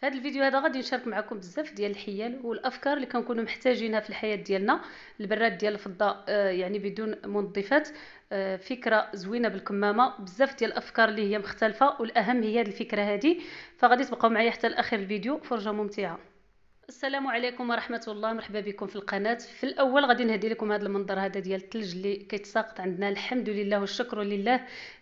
في هذا الفيديو هذا غادي نشارك معكم بزاف ديال الحيل والافكار اللي كنكونوا محتاجينها في الحياه ديالنا البراد ديال الفضه آه، يعني بدون منظفات آه، فكره زوينه بالكمامه بزاف ديال الافكار اللي هي مختلفه والاهم هي هذه الفكره هذه فغادي تبقاو معايا حتى لاخر الفيديو فرجه ممتعه السلام عليكم ورحمه الله مرحبا بكم في القناه في الاول غادي نهدي لكم هذا المنظر هذا ديال الثلج اللي كيتساقط عندنا الحمد لله والشكر لله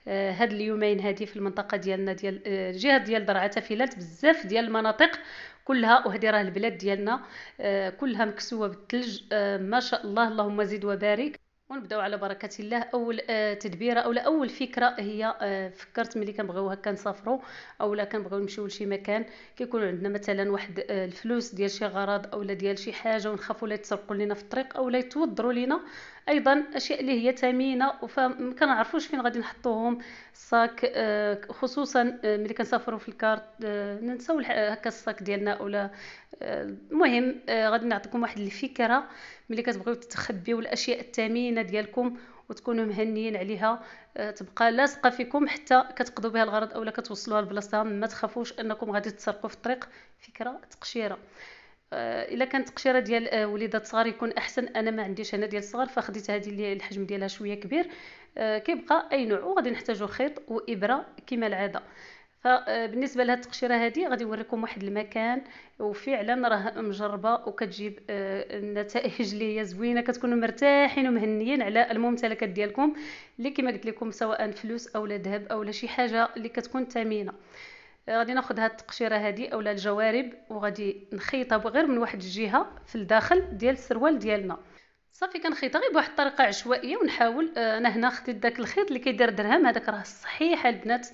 آه، هاد اليومين هادي في المنطقه ديالنا ديال الجهه جهه ديال درعا فيلات بزاف ديال المناطق كلها وهذه راه البلاد ديالنا آه، كلها مكسوه بالثلج آه، ما شاء الله اللهم زد وبارك ونبداو على بركه الله اول آه، تدبيره اولا اول فكره هي آه، فكرت ملي كنبغيو هكا نسافروا اولا كنبغيو نمشيو لشي مكان كيكون عندنا مثلا واحد آه، الفلوس ديال شي غرض اولا ديال شي حاجه ونخافوا لا يتسرقوا لينا في الطريق اولا يتوضروا لينا ايضا اشياء اللي هي ثمينه فما كنعرفوش فين غادي نحطوهم الصاك آه، خصوصا آه، ملي كنسافروا في الكارت آه، ننساو هكا الصاك ديالنا ولا المهم غادي نعطيكم واحد الفكره ملي كتبغيو تخبيو الاشياء الثمينه ديالكم وتكونوا مهنيين عليها تبقى لاصقه فيكم حتى كتقضوا بها الغرض اولا كتوصلوها لبلاصتها ما تخافوش انكم غادي تسرقوا في الطريق فكره تقشيره آه، الا كانت تقشيره ديال آه، وليدات صغار يكون احسن انا ما عنديش انا ديال الصغار فخديت هذه اللي الحجم ديالها شويه كبير آه، كيبقى اي نوع وغادي نحتاجو خيط وابره كما العاده فبالنسبه لهاد التقشيره هذه غادي نوريكم واحد المكان وفعلا راه مجربه وكتجيب النتائج اللي هي زوينه كتكونوا مرتاحين ومهنيين على الممتلكات ديالكم اللي كما قلت لكم سواء فلوس او ذهب او شي حاجه اللي كتكون ثمينه غادي ناخذ هاد التقشيره هادي اولا الجوارب وغادي نخيطها غير من واحد الجهه في الداخل ديال السروال ديالنا صافي كنخيطها غير بواحد الطريقه عشوائيه ونحاول آه، انا هنا خديت داك الخيط اللي كيدير درهم هذاك راه صحيح البنات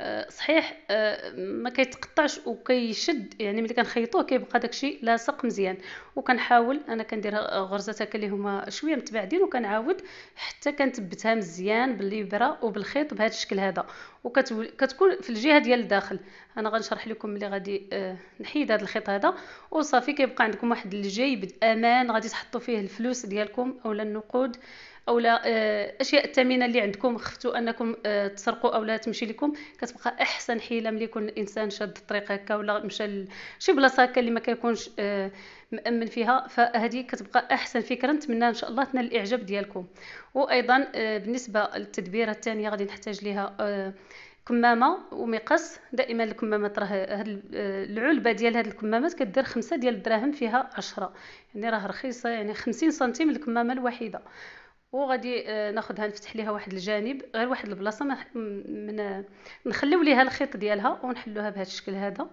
آه، صحيح آه، ما كيتقطعش وكيشد يعني ملي كنخيطوه كيبقى داكشي لاصق مزيان وكنحاول انا كندير غرزتك اللي هما شويه متباعدين وكنعاود حتى كنثبتها مزيان بالابره وبالخيط بهذا الشكل هذا وكتكون في الجهه ديال الداخل انا غنشرح لكم ملي غادي آه، نحيد هذا الخيط هذا وصافي كيبقى عندكم واحد الجيب امان غادي تحطوا فيه الفلوس ديالكم اولا النقود اولا آه، اشياء الثمينه اللي عندكم خفتوا انكم آه، تسرقوا اولا تمشي لكم كتبقى احسن حيله ملي يكون الانسان شاد الطريق هكا ولا مشى لشي بلاصه هكا اللي ما كيكونش آه، مامن فيها فهذه كتبقى احسن فكره نتمنى ان شاء الله تنال الاعجاب ديالكم وايضا بالنسبه للتدبيره الثانيه غادي نحتاج ليها كمامه ومقص دائما الكمامات راه هاد العلبه ديال هاد الكمامات كدير خمسة ديال الدراهم فيها عشرة يعني راه رخيصه يعني خمسين سنتيم الكمامه الواحده وغادي آه، ناخذها نفتح ليها واحد الجانب غير واحد البلاصه من نخليو ليها الخيط ديالها ونحلوها بهذا الشكل هذا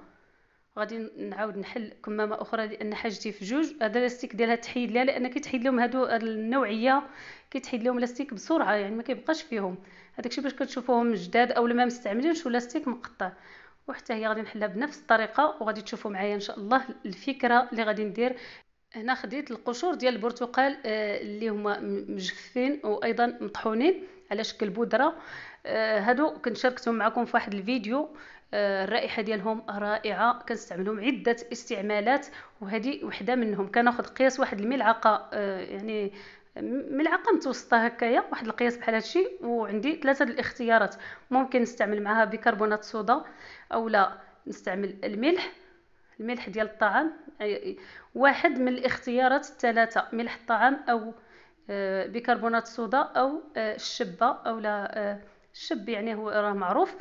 غادي نعاود نحل كمامه اخرى لان حاجتي في جوج هذا الاستيك ديالها تحيد ليها لان كيتحيد لهم هادو النوعيه كيتحيد لهم الاستيك بسرعه يعني ما كيبقاش فيهم الشيء باش كتشوفوهم جداد اولا ما مستعملينش ولا استيك مقطع وحتى هي غادي نحلها بنفس الطريقه وغادي تشوفوا معايا ان شاء الله الفكره اللي غادي ندير هنا خديت القشور ديال البرتقال آه، اللي هما مجففين وايضا مطحونين على شكل بودره آه، هادو كنت شاركتهم معكم في واحد الفيديو آه، الرائحه ديالهم رائعه كنستعملهم عده استعمالات وهذه وحده منهم كناخذ قياس واحد الملعقه يعني ملعقه متوسطه هكايا واحد القياس بحال هادشي وعندي ثلاثه الاختيارات ممكن نستعمل معها بيكربونات الصودا اولا نستعمل الملح الملح ديال الطعام واحد من الاختيارات الثلاثه ملح الطعام او آه، بيكربونات الصودا او آه، الشبه او لا آه، الشب يعني هو راه معروف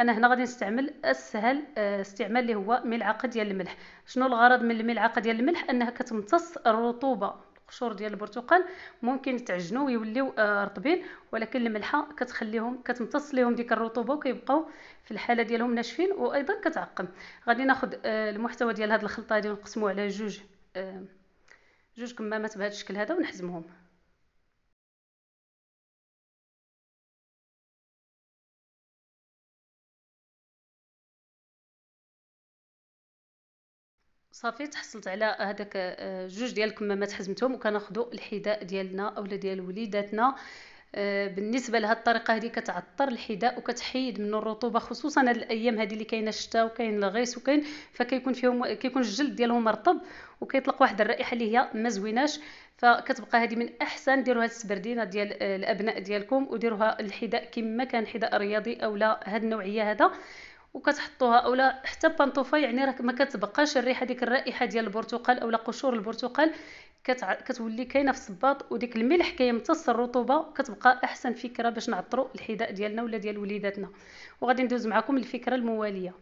انا هنا غادي نستعمل اسهل استعمال اللي هو ملعقه ديال الملح شنو الغرض من الملعقه ديال الملح انها كتمتص الرطوبه قشور ديال البرتقال ممكن تعجنوا ويوليو آه، رطبين ولكن الملحه كتخليهم كتمتص ليهم ديك الرطوبه وكيبقاو في الحاله ديالهم ناشفين وايضا كتعقم غادي ناخذ آه، المحتوى ديال هذه الخلطه هذه ونقسموه على جوج آه، جوج كمامات بهذا الشكل هذا ونحزمهم صافي تحصلت على هذاك آه، جوج ديال الكمامات حزمتهم وكناخذوا الحذاء ديالنا اولا ديال وليداتنا آه، بالنسبه لهاد الطريقه هذه كتعطر الحذاء وكتحيد منه الرطوبه خصوصا هاد الايام هذه اللي كاينه الشتاء وكاين الغيس وكاين فكيكون فيهم كيكون الجلد ديالهم مرطب وكيطلق واحد الرائحه اللي هي ما زويناش فكتبقى هذه من احسن ديروها هاد السبردينه ديال آه، الابناء ديالكم وديروها الحذاء كما كان حذاء رياضي اولا هاد النوعيه هذا وكتحطوها اولا حتى بانطوفا يعني راه ما كتبقاش الريحه ديك الرائحه ديال البرتقال اولا قشور البرتقال كتع... كتولي كاينه في الصباط وديك الملح كيمتص الرطوبه كتبقى احسن فكره باش نعطرو الحذاء ديالنا ولا ديال وليداتنا وغادي ندوز معكم الفكره المواليه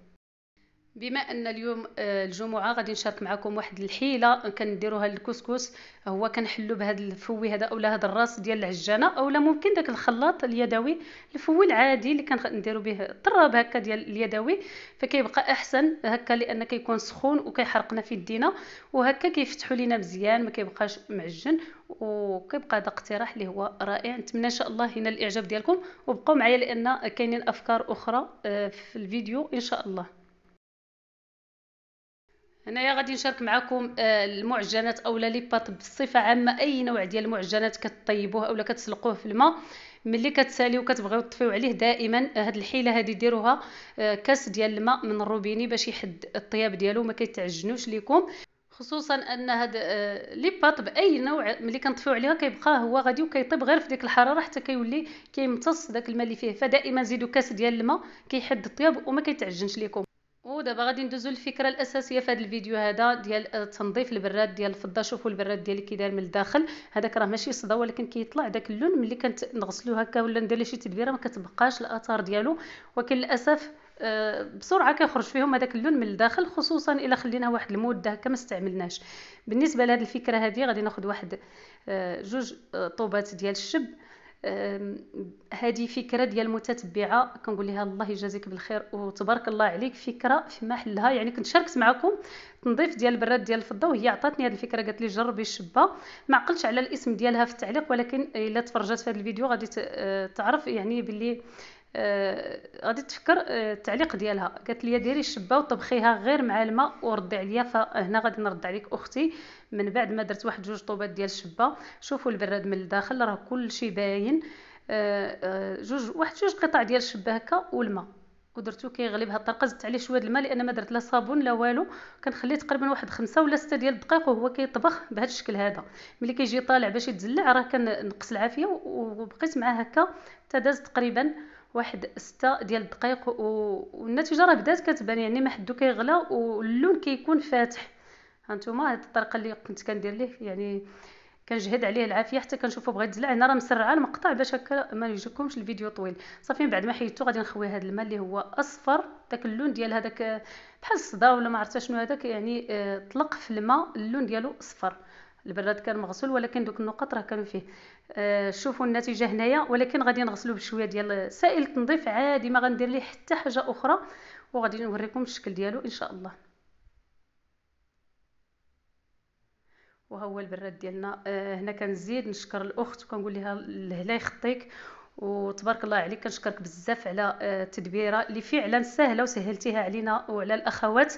بما ان اليوم آه، الجمعه غادي نشارك معكم واحد الحيله كنديروها للكسكس هو كنحلو بهذا الفوي هذا اولا هذا الراس ديال العجانه اولا ممكن داك الخلاط اليدوي الفوي العادي اللي كنديرو به الطراب هكا ديال اليدوي فكيبقى احسن هكا لان كيكون سخون وكيحرقنا في يدينا وهكا كيفتحوا لينا مزيان ما كيبقاش معجن وكيبقى هذا اقتراح اللي هو رائع نتمنى ان شاء الله ينال الاعجاب ديالكم وبقوا معايا لان كاينين افكار اخرى آه، في الفيديو ان شاء الله هنايا غادي نشارك معكم آه، المعجنات اولا لي بات بصفه عامه اي نوع ديال المعجنات كطيبوه اولا كتسلقوه في الماء ملي كتساليو كتبغيو تطفيو عليه دائما آه، هاد الحيله هادي ديروها آه، كاس ديال الماء من الروبيني باش يحد الطياب ديالو ما كيتعجنوش ليكم خصوصا ان هاد لي بات باي نوع ملي كنطفيو عليها كيبقى هو غادي وكيطيب غير في ديك الحراره حتى كيولي كيمتص داك الماء اللي فيه فدائما زيدوا كاس ديال الماء كيحد الطياب وما كيتعجنش ليكم ودابا غادي ندوزو الفكرة الاساسيه في هذا الفيديو هذا ديال آه، تنظيف البراد ديال الفضه شوفوا البراد ديالي كي داير من الداخل هذاك راه ماشي صدا ولكن كيطلع داك اللون ملي كنغسلو هكا ولا ندير شي تدبيره ما كتبقاش الاثار ديالو ولكن للاسف آه، بسرعه كيخرج فيهم هذاك اللون من الداخل خصوصا الا خليناه واحد المده هكا ما استعملناش بالنسبه لهذه الفكره هذه غادي ناخذ واحد آه، جوج طوبات ديال الشب هذه فكره ديال المتتبعه كنقول لها الله يجازيك بالخير وتبارك الله عليك فكره في محلها يعني كنت شاركت معكم تنظيف ديال البراد ديال الفضه وهي عطاتني هذه الفكره قالت لي جربي الشبه ما عقلتش على الاسم ديالها في التعليق ولكن الا تفرجات في هذا الفيديو غادي أه، تعرف يعني باللي آه، غادي تفكر آه، التعليق ديالها قالت لي ديري الشبه وطبخيها غير مع الماء وردي عليا فهنا غادي نرد عليك اختي من بعد ما درت واحد جوج طوبات ديال الشبه شوفوا البراد من الداخل راه كلشي باين آه، جوج واحد جوج قطع ديال الشبه هكا والماء ودرتو كيغلي بهاد الطريقه زدت عليه شويه د الماء لان ما درت لا صابون لا والو كنخليه تقريبا واحد خمسة ولا ستة ديال الدقائق وهو كيطبخ بهذا الشكل هذا ملي كيجي طالع باش يتزلع راه كنقص العافيه وبقيت معاه هكا حتى داز تقريبا واحد ستة ديال الدقائق و... والنتيجه راه بدات كتبان يعني ما حدو كيغلى واللون كيكون فاتح هانتوما هاد الطريقه اللي كنت كندير ليه يعني كنجهد عليه العافيه حتى كنشوفو بغا يتزلع هنا راه مسرعه المقطع باش هكا ما يجيكمش الفيديو طويل صافي من بعد ما حيدتو غادي نخوي هذا الماء اللي هو اصفر داك اللون ديال هذاك بحال الصدا ولا ما عرفتش شنو هذاك يعني آه، طلق في الماء اللون ديالو اصفر البراد كان مغسول ولكن دوك النقط راه كانوا فيه آه، شوفوا النتيجه هنايا ولكن غادي نغسلو بشويه ديال سائل التنظيف عادي ما غندير ليه حتى حاجه اخرى وغادي نوريكم الشكل ديالو ان شاء الله وهو البراد ديالنا آه، هنا كنزيد نشكر الاخت وكنقول لها الهلا يخطيك وتبارك الله عليك كنشكرك بزاف على آه، التدبيره اللي فعلا سهله وسهلتيها علينا وعلى الاخوات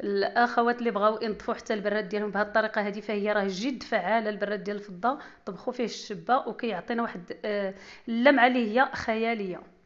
الاخوات اللي بغاو ينطفوا حتى البراد ديالهم بهذه الطريقه هذه فهي راه جد فعاله البراد ديال الفضه طبخوا فيه الشبه وكيعطينا واحد آه، اللمعه اللي هي خياليه